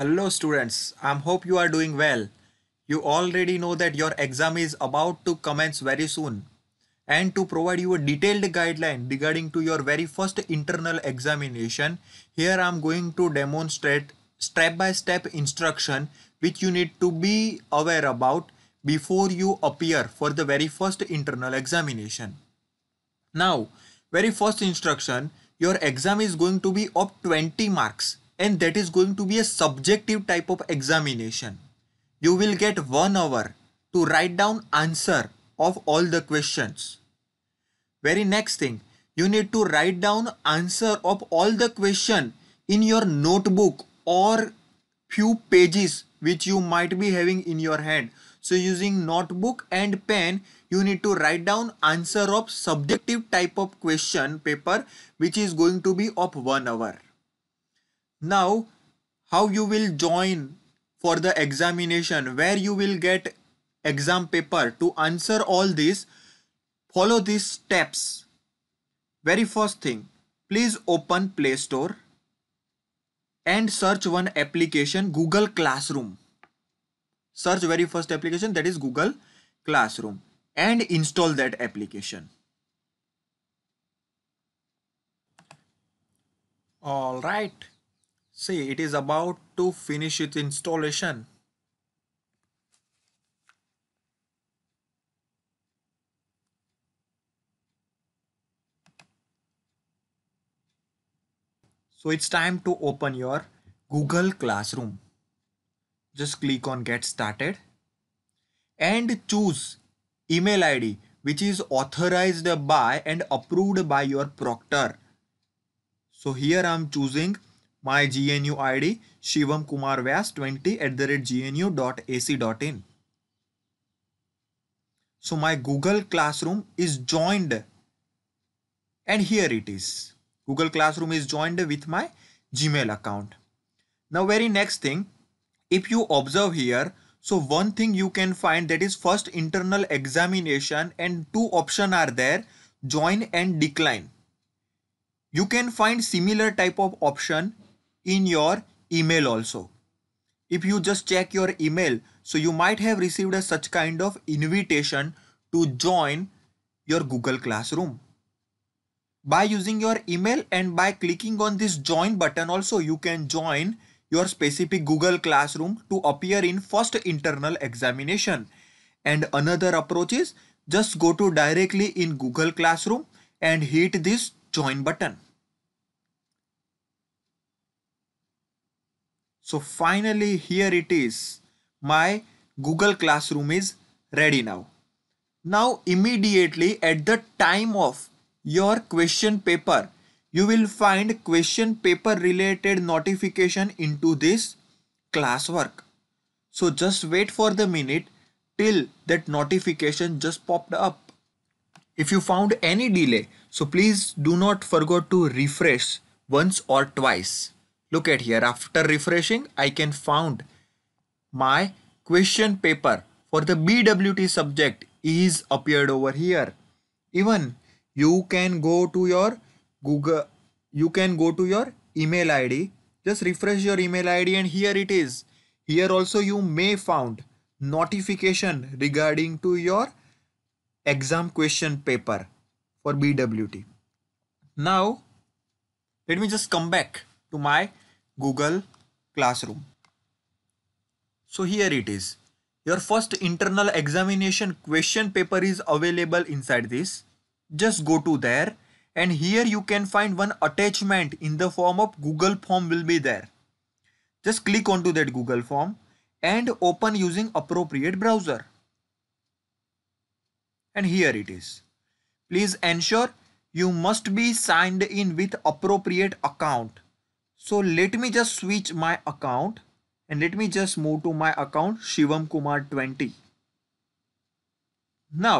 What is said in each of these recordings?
Hello students, I hope you are doing well. You already know that your exam is about to commence very soon. And to provide you a detailed guideline regarding to your very first internal examination, here I am going to demonstrate step by step instruction which you need to be aware about before you appear for the very first internal examination. Now, very first instruction, your exam is going to be of 20 marks and that is going to be a subjective type of examination. You will get one hour to write down answer of all the questions. Very next thing, you need to write down answer of all the question in your notebook or few pages which you might be having in your hand. So using notebook and pen, you need to write down answer of subjective type of question paper which is going to be of one hour. Now how you will join for the examination where you will get exam paper to answer all these follow these steps. Very first thing please open Play Store and search one application Google Classroom. Search very first application that is Google Classroom and install that application. All right see it is about to finish its installation So it's time to open your Google Classroom. Just click on get started and choose email ID which is authorized by and approved by your proctor. So here I'm choosing my GNU ID Shivam Kumar Vyas 20 at the rate gnu.ac.in. So my Google Classroom is joined and here it is. Google Classroom is joined with my Gmail account. Now very next thing, if you observe here, so one thing you can find that is first internal examination and two option are there, join and decline. You can find similar type of option in your email also. If you just check your email, so you might have received a such kind of invitation to join your Google Classroom. By using your email and by clicking on this join button also you can join your specific Google Classroom to appear in first internal examination. And another approach is just go to directly in Google Classroom and hit this join button. So finally here it is. My Google Classroom is ready now. Now immediately at the time of your question paper, you will find question paper related notification into this classwork. So just wait for the minute till that notification just popped up. If you found any delay, so please do not forget to refresh once or twice. Look at here. After refreshing, I can found my question paper for the BWT subject is appeared over here. Even you can go to your Google, you can go to your email ID. Just refresh your email ID and here it is. Here also you may found notification regarding to your exam question paper for BWT. Now, let me just come back to my Google Classroom. So here it is. Your first internal examination question paper is available inside this. Just go to there and here you can find one attachment in the form of Google form will be there. Just click onto that Google form and open using appropriate browser. And here it is. Please ensure you must be signed in with appropriate account so let me just switch my account and let me just move to my account Shivam Kumar 20. Now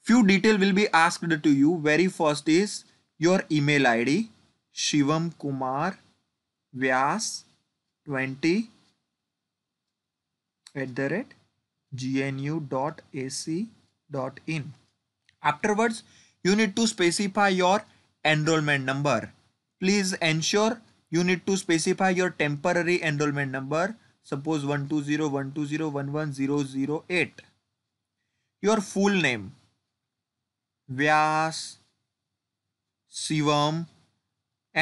few detail will be asked to you. Very first is your email ID Shivam Kumar Vyas 20 at the rate gnu.ac.in. Afterwards, you need to specify your enrollment number. Please ensure you need to specify your temporary enrollment number suppose 12012011008 your full name Vyas Shivam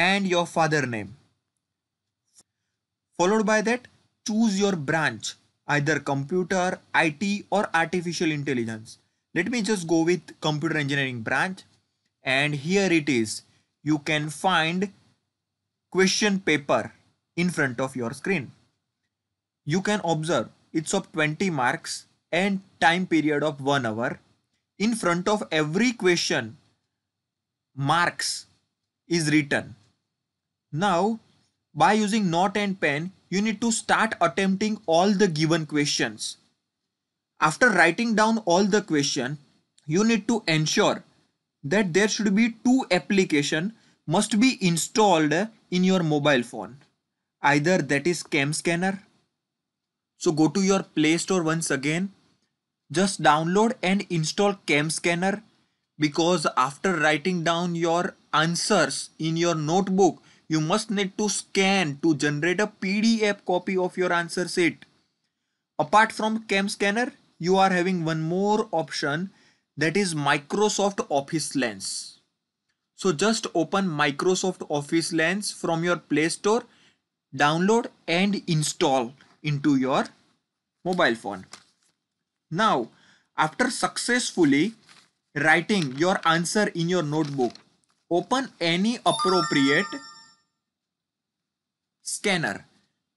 and your father name followed by that choose your branch either computer IT or artificial intelligence let me just go with computer engineering branch and here it is you can find question paper in front of your screen. You can observe it's of 20 marks and time period of 1 hour. In front of every question, marks is written. Now, by using notepad and pen, you need to start attempting all the given questions. After writing down all the question, you need to ensure that there should be two application must be installed in your mobile phone either that is cam scanner so go to your play store once again just download and install cam scanner because after writing down your answers in your notebook you must need to scan to generate a pdf copy of your answer sheet apart from cam scanner you are having one more option that is microsoft office lens so just open Microsoft Office Lens from your Play Store, download and install into your mobile phone. Now, after successfully writing your answer in your notebook, open any appropriate scanner.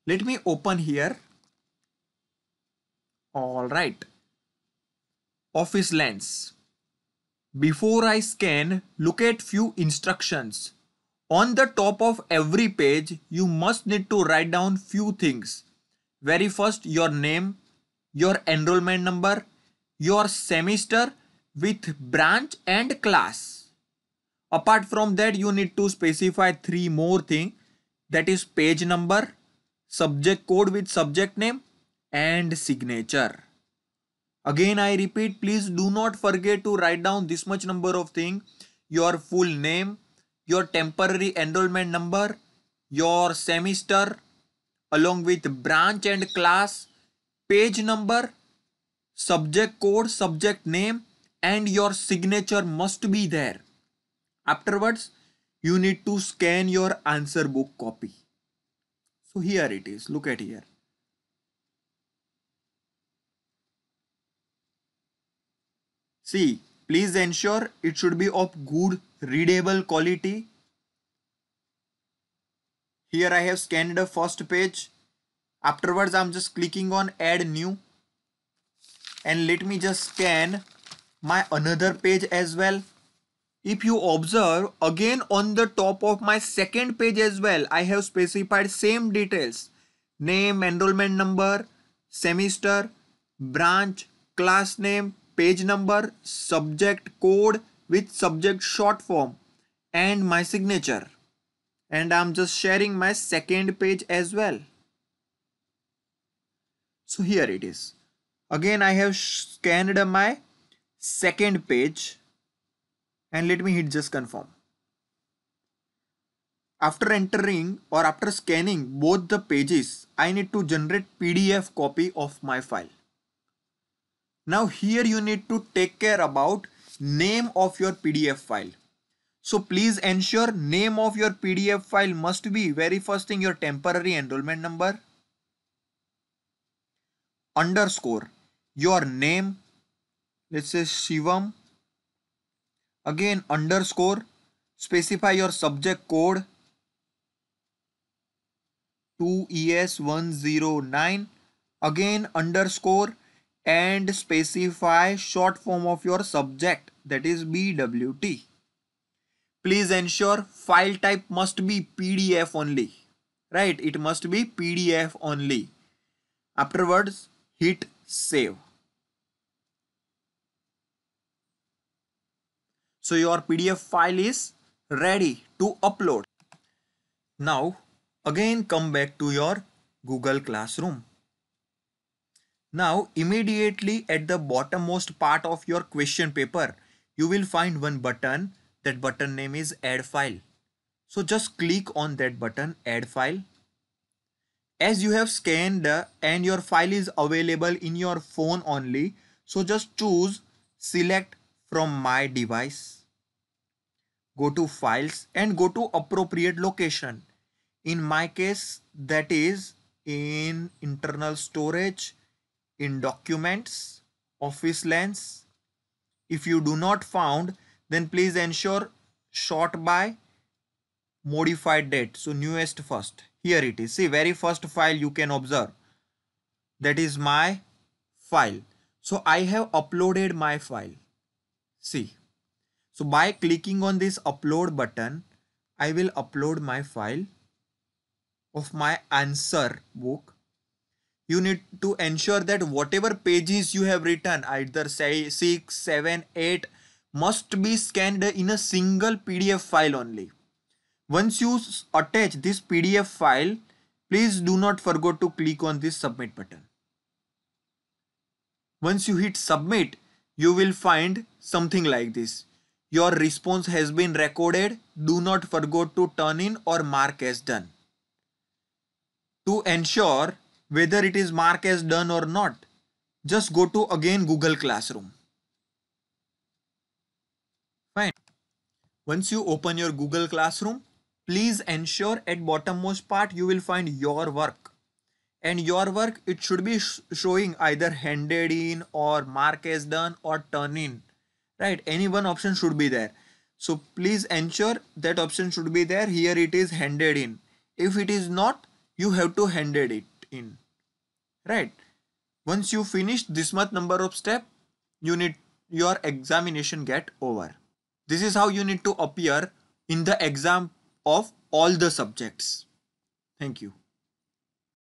Let me open here. All right. Office lens. Before I scan, look at few instructions. On the top of every page, you must need to write down few things. Very first, your name, your enrollment number, your semester with branch and class. Apart from that, you need to specify three more things. That is page number, subject code with subject name and signature. Again, I repeat, please do not forget to write down this much number of thing. Your full name, your temporary enrollment number, your semester, along with branch and class, page number, subject code, subject name, and your signature must be there. Afterwards, you need to scan your answer book copy. So here it is, look at here. See, please ensure it should be of good readable quality. Here I have scanned the first page. Afterwards, I'm just clicking on add new. And let me just scan my another page as well. If you observe again on the top of my second page as well, I have specified same details. Name, enrollment number, semester, branch, class name, page number, subject code with subject short form and my signature. And I'm just sharing my second page as well. So here it is. Again, I have scanned my second page and let me hit just confirm. After entering or after scanning both the pages, I need to generate PDF copy of my file. Now here you need to take care about name of your PDF file. So please ensure name of your PDF file must be very first thing your temporary enrollment number underscore your name let's say Shivam again underscore specify your subject code 2ES109 again underscore and specify short form of your subject that is BWT. Please ensure file type must be PDF only, right? It must be PDF only. Afterwards, hit save. So your PDF file is ready to upload. Now again come back to your Google Classroom. Now immediately at the bottommost part of your question paper, you will find one button. That button name is add file. So just click on that button add file. As you have scanned and your file is available in your phone only. So just choose select from my device. Go to files and go to appropriate location. In my case that is in internal storage in documents, office lens. If you do not found, then please ensure sort by modified date. So newest first. Here it is. See very first file you can observe. That is my file. So I have uploaded my file. See. So by clicking on this upload button, I will upload my file of my answer book you need to ensure that whatever pages you have written either say 6 7 8 must be scanned in a single pdf file only once you attach this pdf file please do not forget to click on this submit button once you hit submit you will find something like this your response has been recorded do not forget to turn in or mark as done to ensure whether it is mark as done or not. Just go to again Google Classroom. Fine. Once you open your Google Classroom, please ensure at bottommost part you will find your work. And your work, it should be sh showing either handed in or mark as done or turn in. Right, any one option should be there. So please ensure that option should be there. Here it is handed in. If it is not, you have to handed it in right once you finish this much number of step you need your examination get over this is how you need to appear in the exam of all the subjects thank you